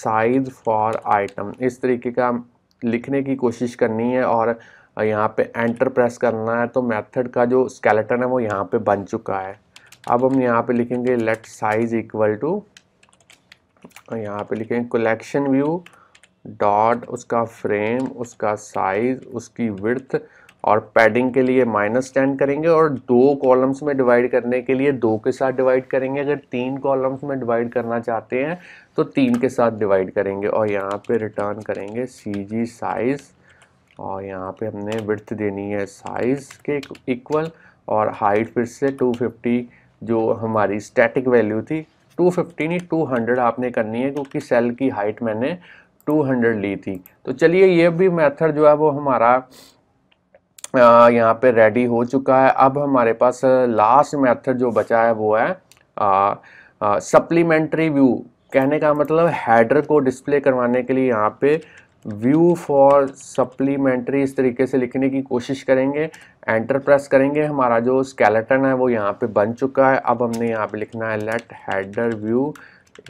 साइज फॉर आइटम इस तरीके का लिखने की कोशिश करनी है और यहाँ पे एंटर प्रेस करना है तो मेथड का जो स्केलेटन है वो यहाँ पे बन चुका है अब हम यहाँ पे लिखेंगे लेट साइज इक्वल टू यहाँ पे लिखेंगे कलेक्शन व्यू डॉट उसका फ्रेम उसका साइज उसकी विर्थ और पैडिंग के लिए माइनस टेन करेंगे और दो कॉलम्स में डिवाइड करने के लिए दो के साथ डिवाइड करेंगे अगर तीन कॉलम्स में डिवाइड करना चाहते हैं तो तीन के साथ डिवाइड करेंगे और यहाँ पे रिटर्न करेंगे सी जी साइज़ और यहाँ पे हमने विर्थ देनी है साइज़ के इक्वल और हाइट फिर से टू फिफ्टी जो हमारी स्टैटिक वैल्यू थी 250 नहीं टू आपने करनी है क्योंकि सेल की हाइट मैंने 200 ली थी तो चलिए ये भी मेथड जो है वो हमारा यहाँ पे रेडी हो चुका है अब हमारे पास लास्ट मेथड जो बचा है वो है सप्लीमेंट्री व्यू कहने का मतलब हैडर को डिस्प्ले करवाने के लिए यहाँ पे व्यू फॉर सप्लीमेंट्री इस तरीके से लिखने की कोशिश करेंगे एंटर प्रेस करेंगे हमारा जो स्केलेटन है वो यहाँ पे बन चुका है अब हमने यहाँ पे लिखना है लेट हेडर व्यू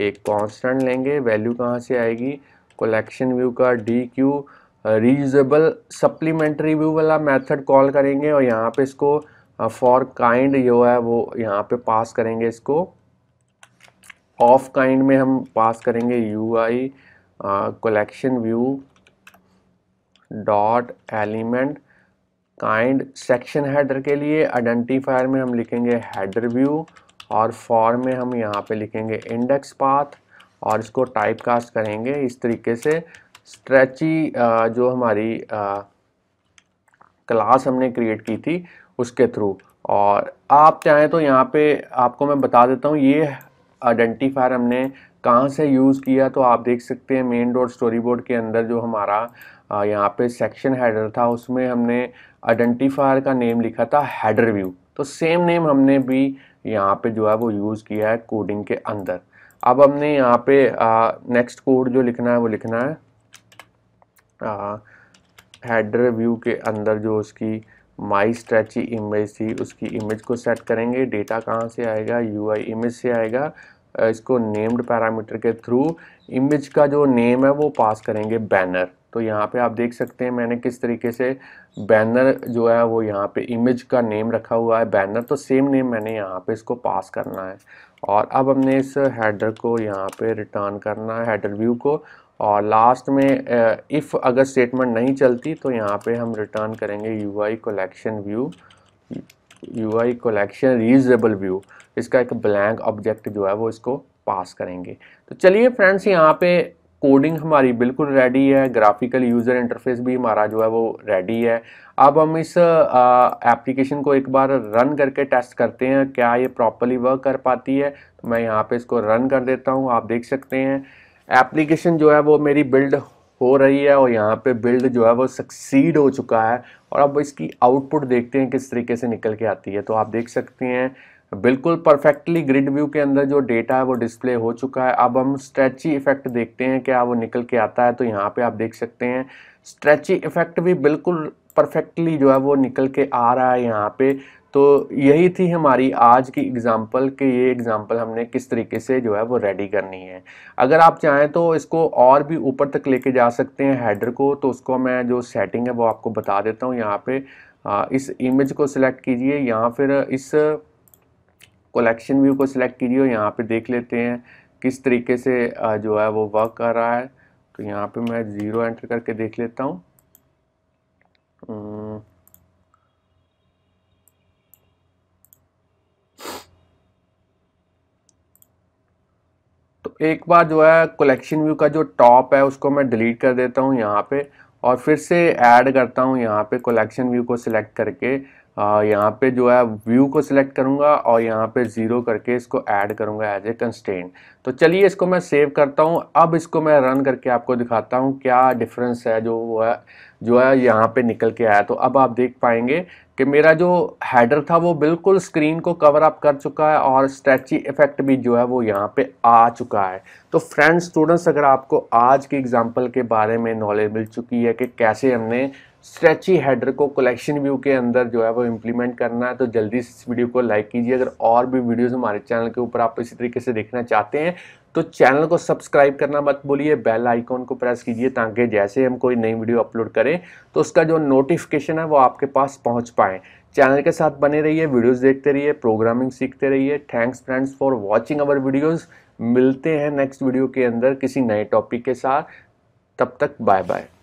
एक कांस्टेंट लेंगे वैल्यू कहाँ से आएगी कलेक्शन व्यू का dequeue reusable supplementary view वाला मेथड कॉल करेंगे और यहाँ पे इसको फॉर काइंड जो है वो यहाँ पे पास करेंगे इसको ऑफ काइंड में हम पास करेंगे U I collection view dot element kind section header के लिए आइडेंटिफायर में हम लिखेंगे हेडर व्यू और फॉर में हम यहाँ पे लिखेंगे इंडेक्स पाथ और इसको टाइप कास्ट करेंगे इस तरीके से स्ट्रेची uh, जो हमारी क्लास uh, हमने क्रिएट की थी उसके थ्रू और आप चाहें तो यहाँ पे आपको मैं बता देता हूँ ये आइडेंटिफायर हमने कहाँ से यूज़ किया तो आप देख सकते हैं मेन डोर स्टोरी बोर्ड के अंदर जो हमारा यहाँ पे सेक्शन हेडर था उसमें हमने आइडेंटिफायर का नेम लिखा था हेडर व्यू तो सेम नेम हमने भी यहाँ पे जो है वो यूज़ किया है कोडिंग के अंदर अब हमने यहाँ पे नेक्स्ट कोड जो लिखना है वो लिखना है हेडर व्यू के अंदर जो उसकी माई स्ट्रेची इमेज थी उसकी इमेज को सेट करेंगे डेटा कहाँ से आएगा यूआई इमेज से आएगा इसको नेम्ड पैरामीटर के थ्रू इमेज का जो नेम है वो पास करेंगे बैनर तो यहाँ पे आप देख सकते हैं मैंने किस तरीके से बैनर जो है वो यहाँ पे इमेज का नेम रखा हुआ है बैनर तो सेम नेम मैंने यहाँ पे इसको पास करना है और अब हमने इस हेडर को यहाँ पे रिटर्न करना है हेडर व्यू को और लास्ट में इफ़ अगर स्टेटमेंट नहीं चलती तो यहाँ पे हम रिटर्न करेंगे U I collection view U I collection reusable view इसका एक ब्लैंक ऑब्जेक्ट जो है वो इसको पास करेंगे तो चलिए फ्रेंड्स यहाँ पे कोडिंग हमारी बिल्कुल रेडी है ग्राफिकल यूज़र इंटरफेस भी हमारा जो है वो रेडी है अब हम इस एप्लीकेशन को एक बार रन करके टेस्ट करते हैं क्या ये प्रॉपरली वर्क कर पाती है तो मैं यहाँ पे इसको रन कर देता हूँ आप देख सकते हैं एप्लीकेशन जो है वो मेरी बिल्ड हो रही है और यहाँ पे बिल्ड जो है वो सक्सीड हो चुका है और अब इसकी आउटपुट देखते हैं किस तरीके से निकल के आती है तो आप देख सकते हैं बिल्कुल परफेक्टली ग्रिड व्यू के अंदर जो डेटा है वो डिस्प्ले हो चुका है अब हम स्ट्रेची इफेक्ट देखते हैं क्या वो निकल के आता है तो यहाँ पे आप देख सकते हैं स्ट्रेची इफेक्ट भी बिल्कुल परफेक्टली जो है वो निकल के आ रहा है यहाँ पे तो यही थी हमारी आज की एग्ज़ाम्पल कि ये एग्ज़ाम्पल हमने किस तरीके से जो है वो रेडी करनी है अगर आप चाहें तो इसको और भी ऊपर तक लेके जा सकते हैं हेडर को तो उसको मैं जो सेटिंग है वो आपको बता देता हूँ यहाँ पे इस इमेज को सिलेक्ट कीजिए यहाँ फिर इस कलेक्शन व्यू को सिलेक्ट कीजिए और यहाँ पर देख लेते हैं किस तरीके से जो है वो वर्क कर रहा है तो यहाँ पर मैं ज़ीरो एंटर करके देख लेता हूँ हम्म। एक बार जो है कलेक्शन व्यू का जो टॉप है उसको मैं डिलीट कर देता हूँ यहाँ पे और फिर से ऐड करता हूँ यहाँ पे कलेक्शन व्यू को सिलेक्ट करके यहाँ पे जो है व्यू को सिलेक्ट करूँगा और यहाँ पे ज़ीरो करके इसको ऐड करूँगा एज ए कंस्टेंट तो चलिए इसको मैं सेव करता हूँ अब इसको मैं रन करके आपको दिखाता हूँ क्या डिफरेंस है जो वो है जो है यहाँ पे निकल के आया तो अब आप देख पाएंगे कि मेरा जो हैडर था वो बिल्कुल स्क्रीन को कवर अप कर चुका है और स्टैची इफेक्ट भी जो है वो यहाँ पे आ चुका है तो फ्रेंड्स स्टूडेंट्स अगर आपको आज के एग्जांपल के बारे में नॉलेज मिल चुकी है कि कैसे हमने स्ट्रेची हेडर को कलेक्शन व्यू के अंदर जो है वो इम्प्लीमेंट करना है तो जल्दी से इस वीडियो को लाइक कीजिए अगर और भी वीडियोस हमारे चैनल के ऊपर आप इसी तरीके से देखना चाहते हैं तो चैनल को सब्सक्राइब करना मत बोलिए बेल आइकॉन को प्रेस कीजिए ताकि जैसे हम कोई नई वीडियो अपलोड करें तो उसका जो नोटिफिकेशन है वो आपके पास पहुँच पाए चैनल के साथ बने रहिए वीडियोज़ देखते रहिए प्रोग्रामिंग सीखते रहिए thanks friends for watching our videos मिलते हैं नेक्स्ट वीडियो के अंदर किसी नए टॉपिक के साथ तब तक बाय बाय